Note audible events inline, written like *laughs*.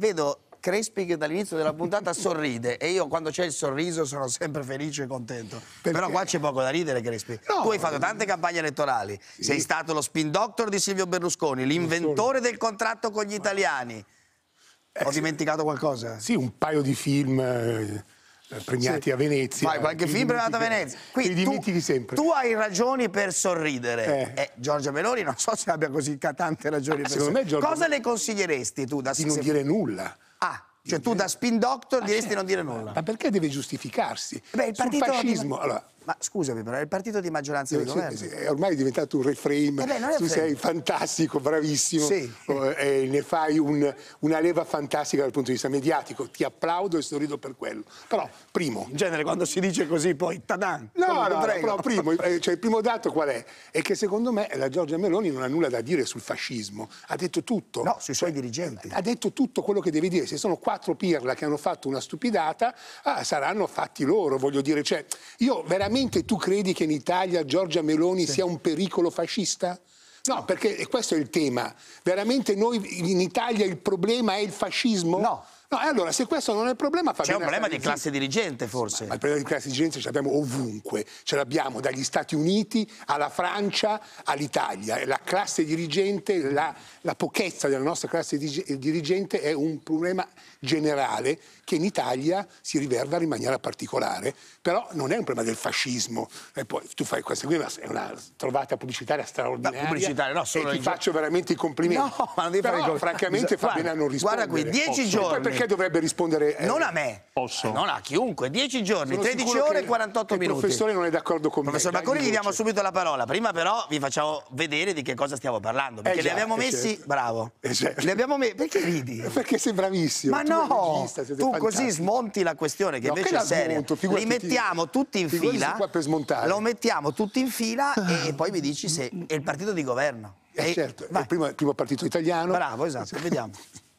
vedo Crespi che dall'inizio della puntata sorride e io quando c'è il sorriso sono sempre felice e contento. Perché? Però qua c'è poco da ridere Crespi. No, tu hai fatto eh, tante campagne elettorali, sì. sei stato lo spin doctor di Silvio Berlusconi, l'inventore del contratto con gli italiani. Eh, Ho dimenticato qualcosa? Sì, un paio di film eh, eh, premiati sì. a Venezia. Ma qualche film premiato a Venezia. Quindi tu, tu, hai ragioni per sorridere. Eh. Eh, Giorgia Meloni non so se abbia così tante ragioni ah, per sorridere. Giorgio... Cosa le consiglieresti tu da Di non dire nulla. Ah. Cioè tu da spin doctor ah, diresti ah, certo. non dire nulla. Ma perché deve giustificarsi? Beh, il Sul fascismo, di... allora, ma scusami, però è il partito di maggioranza Io, di eh, governo. Sì, è ormai diventato un reframe. Eh beh, tu sei fantastico, bravissimo, sì. eh, ne fai un, una leva fantastica dal punto di vista mediatico. Ti applaudo e sorrido per quello. Però, primo. In genere, quando si dice così, poi tadan. No, no, prego. no, primo, eh, cioè, il primo dato qual è? È che secondo me la Giorgia Meloni non ha nulla da dire sul fascismo. Ha detto tutto. No, sui suoi cioè, dirigenti. Ha detto tutto quello che deve dire. Se sono quattro pirla che hanno fatto una stupidata, ah, saranno fatti loro, voglio dire. Cioè, io veramente veramente tu credi che in Italia Giorgia Meloni sì. sia un pericolo fascista? No, perché questo è il tema. Veramente noi in Italia il problema è il fascismo? No. No, e allora se questo non è il problema fa C'è un problema di classe dirigente forse. Ma il problema di classe dirigente ce l'abbiamo ovunque, ce l'abbiamo dagli Stati Uniti alla Francia all'Italia. La classe dirigente, la, la pochezza della nostra classe dirigente è un problema generale che in Italia si riverda in maniera particolare, però non è un problema del fascismo. E poi tu fai questa qui, ma è una trovata pubblicitaria straordinaria. Pubblicitaria, no, solo e ti faccio veramente i complimenti. No, ma non devi però, fare francamente Guarda, fa bene a non rispondere. Guarda qui, dieci oh, giorni perché dovrebbe rispondere? Eh, non a me, Posso. Eh, non a chiunque. 10 giorni, Sono 13 ore e 48 minuti. Il professore non è d'accordo con Professor me. Professor Bacconi, gli diamo subito la parola. Prima però vi facciamo vedere di che cosa stiamo parlando. Perché eh già, li abbiamo eh, messi... Certo. Bravo. Eh certo. li abbiamo messi... Perché ridi? *laughs* Perché sei bravissimo. Ma tu no! Regista, tu fantastico. così smonti la questione che no, invece che è seria. Monto, li mettiamo ti... tutti in figurati fila. Qua per smontare. Lo mettiamo tutti in fila e poi mi dici se è il partito di governo. Eh, certo, Vai. è il primo, il primo partito italiano. Bravo, esatto, vediamo. *laughs*